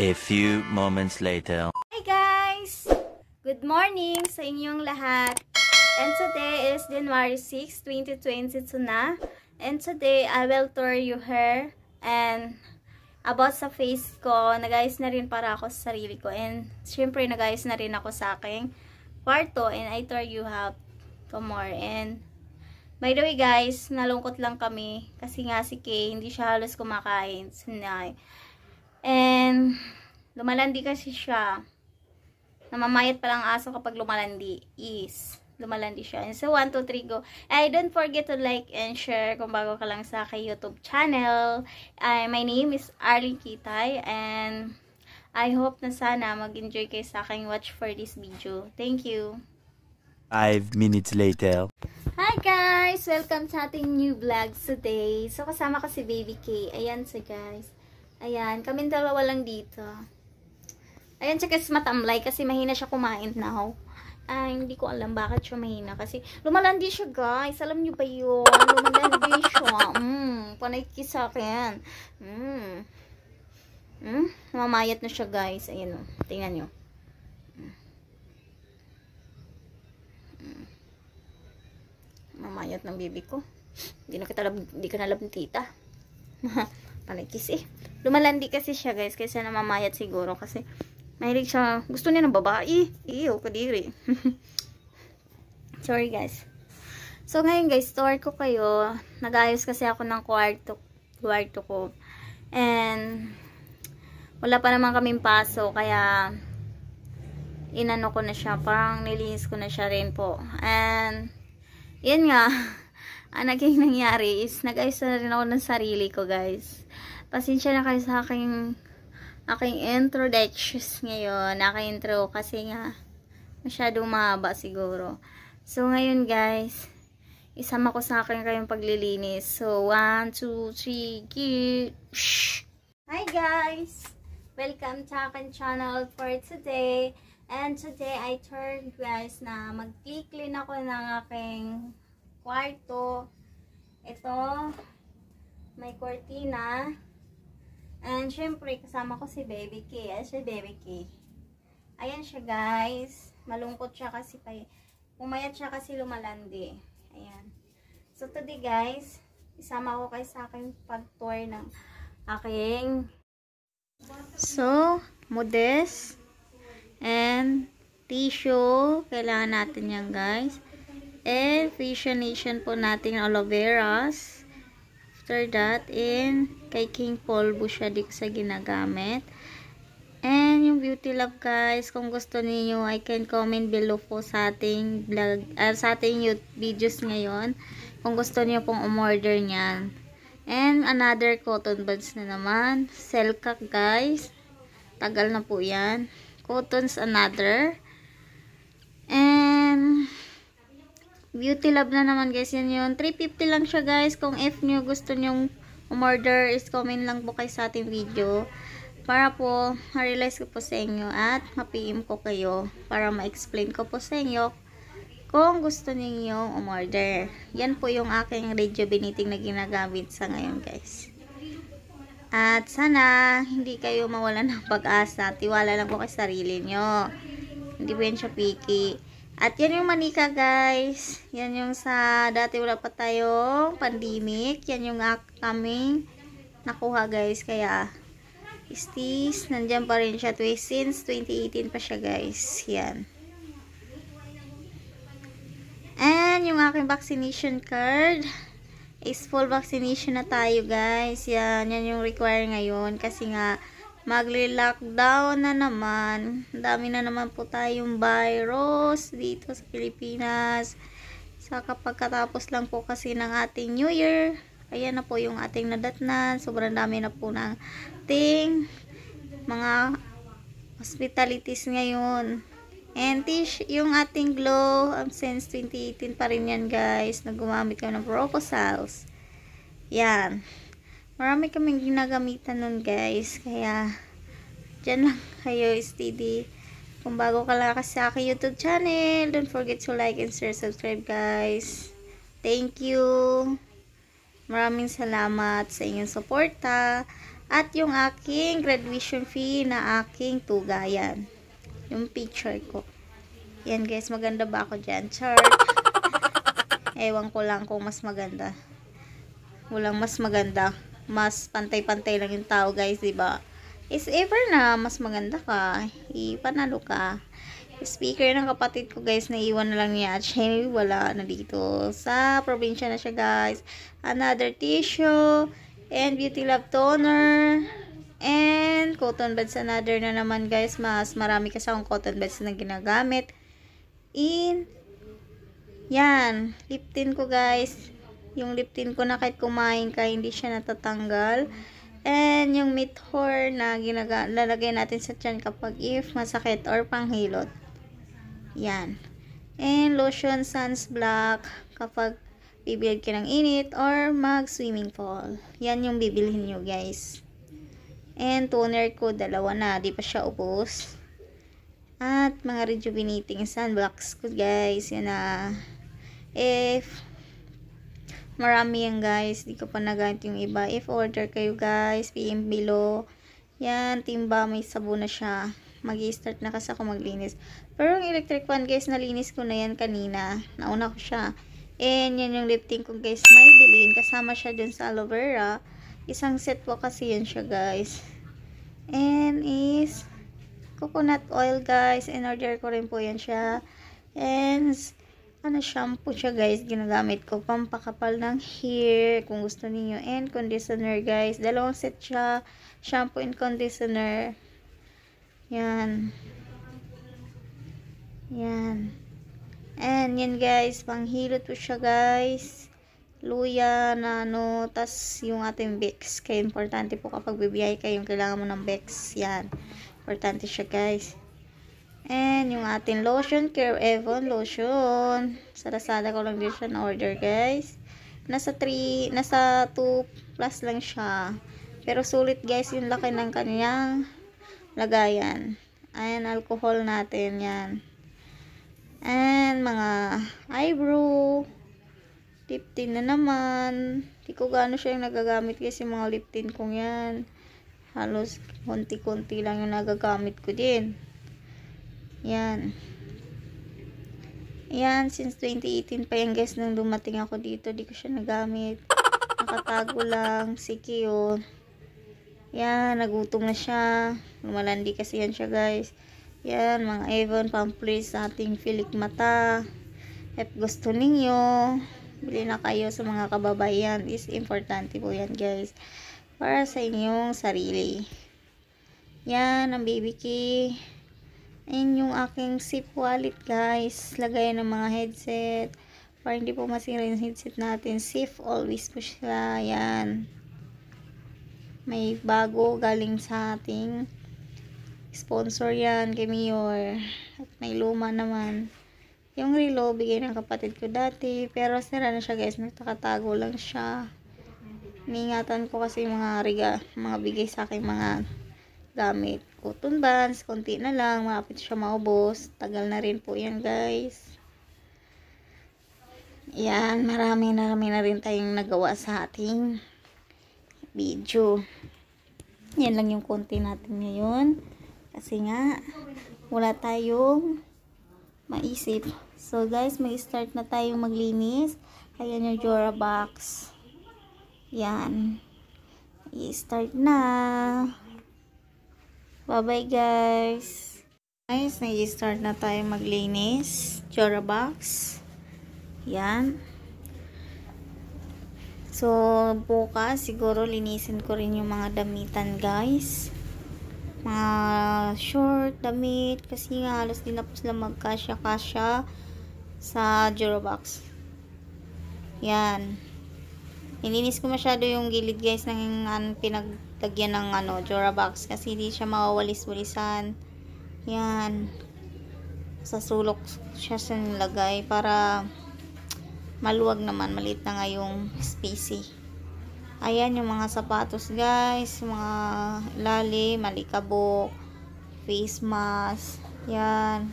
A few moments later. Hi guys! Good morning sa inyong lahat. And today is January 6, 2022 na. And today, I will tour you hair and about sa face ko, nagayos na rin para ako sa sarili ko. And syempre, nagayos na rin ako sa aking kwarto and I tour you how to more. And by the way guys, nalungkot lang kami kasi nga si Kay, hindi siya halos kumakain. So, And, lumalandi kasi siya. Namamayat pa lang aso kapag lumalandi is lumalandi siya. And so, 1, 2, 3, go. I don't forget to like and share kung bago ka lang sa aking YouTube channel. Uh, my name is Arlene Kitay and I hope na sana mag-enjoy kayo sa akin watch for this video. Thank you. 5 minutes later. Hi guys! Welcome sa ating new vlog today. So, kasama ko si Baby K. Ayan siya guys. Ayan, kami dalawa lang dito. Ayan, tsaka is matamlay kasi mahina siya kumain now. Ay, ah, hindi ko alam bakit siya mahina. Kasi lumalandi siya, guys. Alam niyo ba yun? Lumalandi siya. Mm, panay kiss sa akin. Mm. Mm, namamayat na siya, guys. Ayan, oh. tingnan niyo. Mm. mm. Mamayat ng bibi ko. Hindi na kita, hindi ka na alam tita. panay kiss eh. Lumalandi kasi siya guys, kasi namamayat siguro kasi mahilig siya, gusto niya ng babae. Iyo, kadiri. Sorry guys. So ngayon guys, store ko kayo. Nagayos kasi ako ng kwarto, kwarto ko. And wala pa naman kaming paso kaya inano ko na siya. Parang nilinis ko na siya rin po. And yun nga, ang naging nangyari is nag-ayos na rin ako ng sarili ko guys. Pasensya na kayo sa aking aking intro dextures ngayon. Aking intro kasi nga masyado mahaba siguro. So, ngayon guys, isama ko sa akin kayong paglilinis. So, 1, 2, 3, give! Hi guys! Welcome to akin channel for today. And today, I turned guys na mag-clean ako ng aking kwarto. Ito, may cortina. And, syempre, kasama ko si Baby K. Ayan si Baby K. Ayan siya, guys. Malungkot siya kasi pay pumayat siya kasi lumalandi. Ayan. So, today, guys, isama ko kayo sa aking pag-tour ng aking so, modest and tissue. Kailangan natin yan, guys. And facial nation po natin aloe veras after that, in kay King Paul siya di ko sa ginagamit. And yung beauty love guys, kung gusto niyo I can comment below po sa ating vlog, uh, sa ating YouTube videos ngayon. Kung gusto niyo pong umorder niyan. And another cotton buds na naman. Selkak guys. Tagal na po yan. Cotton's another. And Beauty Lab na naman guys, yan yun. 350 lang siya guys. Kung if nyo gusto nyong umorder, is comment lang po kayo sa ating video. Para po, ma-realize ko po sa inyo at ma-PM ko kayo para ma-explain ko po sa inyo kung gusto ninyong umorder. Yan po yung aking rejuvenating na ginagamit sa ngayon guys. At sana, hindi kayo mawala ng pag-asa. Tiwala lang po kay sarili nyo. Hindi po yan siya picky at yan yung manika guys. Yan yung sa dati wala pa tayong pandemic. Yan yung kami nakuha guys. Kaya istis, nandyan pa rin siya since 2018 pa siya guys. Yan. And yung aking vaccination card is full vaccination na tayo guys. Yan, yan yung require ngayon kasi nga magli-lockdown na naman. Dami na naman po tayong virus dito sa Pilipinas. Sa kapag katapos lang po kasi ng ating New Year, ayan na po yung ating nadatnan. Sobrang dami na po ng ting mga hospitalities ngayon. And tish, yung ating glow um, since 2018 pa rin yan guys. Nagumamit ko ng proposals. Yan marami kaming ginagamitan nun guys kaya dyan lang kayo steady kung bago ka lang sa aking youtube channel don't forget to like and share subscribe guys thank you maraming salamat sa inyong suporta at yung aking graduation fee na aking tugayan yung picture ko yan guys, maganda ba ako dyan? Char. Ewan ko lang kung mas maganda. Walang mas maganda mas pantay-pantay lang yung tao guys, 'di ba? Is ever na mas maganda ka, ipanalo ka. Speaker ng kapatid ko guys, naiwan na lang niya. at Actually, wala na dito. Sa probinsya na siya guys. Another tissue, and beauty love toner, and cotton buds another na naman guys. Mas marami kasi akong cotton buds na ginagamit. In, yan, lip tint ko guys. Yung lip tint ko na kahit kumain ka, hindi siya natatanggal. And yung mithor na ginaga lalagay natin sa tiyan kapag if masakit or panghilot. Yan. And lotion sunblock kapag bibili ka ng init or mag swimming pool. Yan yung bibilhin nyo guys. And toner ko dalawa na. Di pa siya ubos. At mga rejuvenating sunblocks ko guys. Yan na. If Marami yan guys. Di ko pa nagamit yung iba. If order kayo guys, PM below. Yan, timba. May sabon na siya. mag start na kasi ako maglinis. Pero yung electric fan guys, nalinis ko na yan kanina. Nauna ko siya. And yan yung lifting ko guys. May bilin. Kasama siya dun sa aloe vera. Isang set po kasi yan siya guys. And is coconut oil guys. In order ko rin po yan siya. And ano shampoo siya guys ginagamit ko pampakapal ng hair kung gusto niyo and conditioner guys dalawang set siya shampoo and conditioner yan yan and yan guys panghilot po siya guys luya na ano tas yung ating Bex kaya importante po kapag bibiyay kayo kailangan mo ng Bex yan importante siya guys And yung ating lotion, Care Evon lotion. Sa Lazada ko lang din siya na-order, guys. Nasa 3, nasa 2 plus lang siya. Pero sulit, guys, yung laki ng kanyang lagayan. Ayan, alcohol natin, yan. And, mga eyebrow. Lip na naman. Hindi ko gaano siya yung nagagamit yung mga lip tint kong yan. Halos konti-konti lang yung nagagamit ko din. Yan. Yan, since 2018 pa yan guys, nung dumating ako dito, di ko siya nagamit. Nakatago lang, siki yun. Yan, nagutom na siya. Lumalandi kasi yan siya guys. Yan, mga Avon, pamplis sa ating Philip mata. If gusto ninyo, bili na kayo sa mga kababayan. Is importante po yan guys. Para sa inyong sarili. Yan, ang baby key. Ayan yung aking SIP wallet guys. Lagayan ng mga headset. Para hindi po masira yung headset natin. SIP always po siya. Ayan. May bago galing sa ating sponsor yan kay Mayor. At may luma naman. Yung relo, bigay ng kapatid ko dati. Pero sira na siya guys. Nagtakatago lang siya. Niingatan ko kasi mga riga, mga bigay sa akin mga gamit cotton bands, konti na lang, malapit siya maubos. Tagal na rin po yan guys. Yan, marami na marami na rin tayong nagawa sa ating video. Yan lang yung konti natin ngayon. Kasi nga, wala tayong maisip. So guys, mag-start na tayong maglinis. Ayan yung Jora box. Yan. I-start na. Bye-bye, guys. Guys, nag-start na tayo maglinis. Jora box. Yan. So, bukas, siguro linisin ko rin yung mga damitan, guys. Mga short, damit. Kasi nga, halos din na po sila magkasya-kasya sa Jora box. Yan. Nilinis ko masyado yung gilid, guys, ng pinag- lagyan ng ano, Jora box kasi hindi siya mawawalis-walisan. Yan. Sa sulok siya sa nilagay para maluwag naman. Maliit na nga yung spacey. Eh. Ayan yung mga sapatos guys. Mga lali, malikabok, face mask. Yan.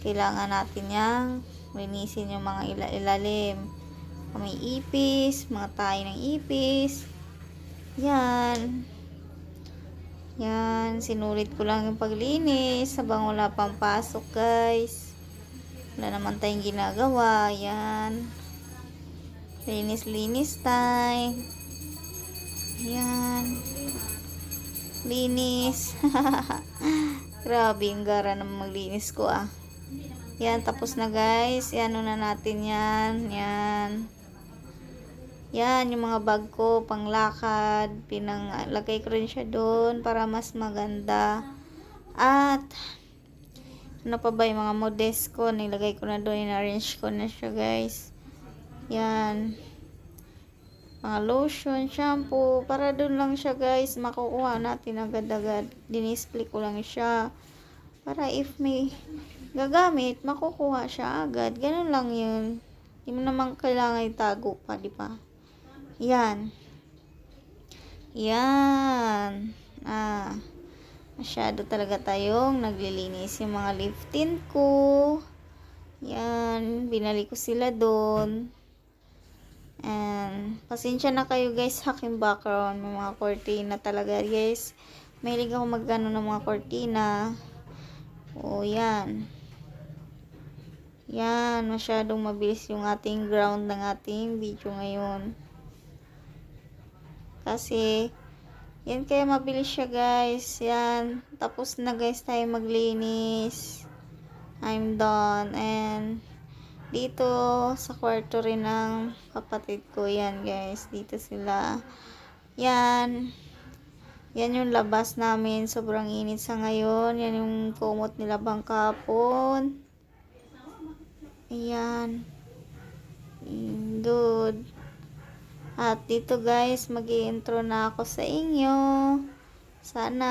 Kailangan natin yang linisin yung mga ilalim. May ipis, mga tayo ng ipis. Yan. Yan, sinulit ko lang yung paglinis habang wala pang pasok, guys. Wala naman tayong ginagawa. Yan. Linis-linis time. Yan. Linis. Grabe yung gara ng maglinis ko, ah. Yan, tapos na, guys. Yan, una natin yan. Yan. Yan, yung mga bag ko, panglakad, pinang, ko rin siya doon para mas maganda. At, ano pa ba yung mga modest ko, nilagay ko na doon, in-arrange ko na siya guys. Yan. Mga lotion, shampoo, para doon lang siya guys, makukuha natin agad-agad. Dinisplay ko lang siya. Para if may gagamit, makukuha siya agad. Ganun lang yun. Hindi mo naman kailangan itago pa, di ba? Yan. Yan. Ah. Masyado talaga tayong naglilinis yung mga leaf tin ko. Yan. Binalik ko sila doon. And, pasensya na kayo guys sa aking background. May mga cortina talaga guys. Mahilig ako magkano ng mga cortina. O, oh, yan. Yan. Masyadong mabilis yung ating ground ng ating video ngayon. Kasi, yan kaya mabilis siya guys. Yan. Tapos na guys tayo maglinis. I'm done. And, dito sa kwarto rin ng kapatid ko. Yan guys. Dito sila. Yan. Yan yung labas namin. Sobrang init sa ngayon. Yan yung kumot nila bang kapon. Ayan. Good. At dito guys, mag intro na ako sa inyo. Sana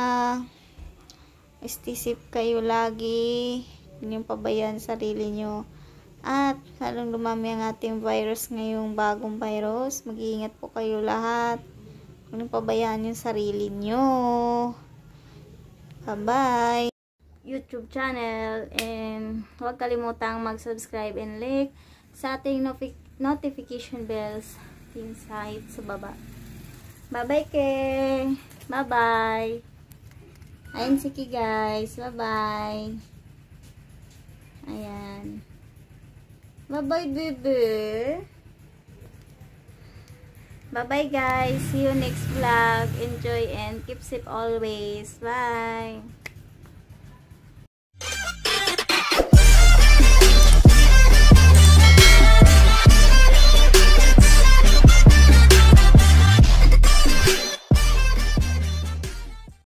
istisip kayo lagi. Yung pabayan sarili nyo. At lalong dumami ang ating virus ngayong bagong virus. Mag-iingat po kayo lahat. Huwag pabayan yung sarili nyo. Bye-bye! YouTube channel and huwag kalimutang mag-subscribe and like sa ating notification bells ating side sa baba. Bye-bye, ke! Bye-bye! Ayan, sige guys. Bye-bye! Ayan. Bye-bye, bebe! Bye-bye, guys! See you next vlog. Enjoy and keep safe always. Bye!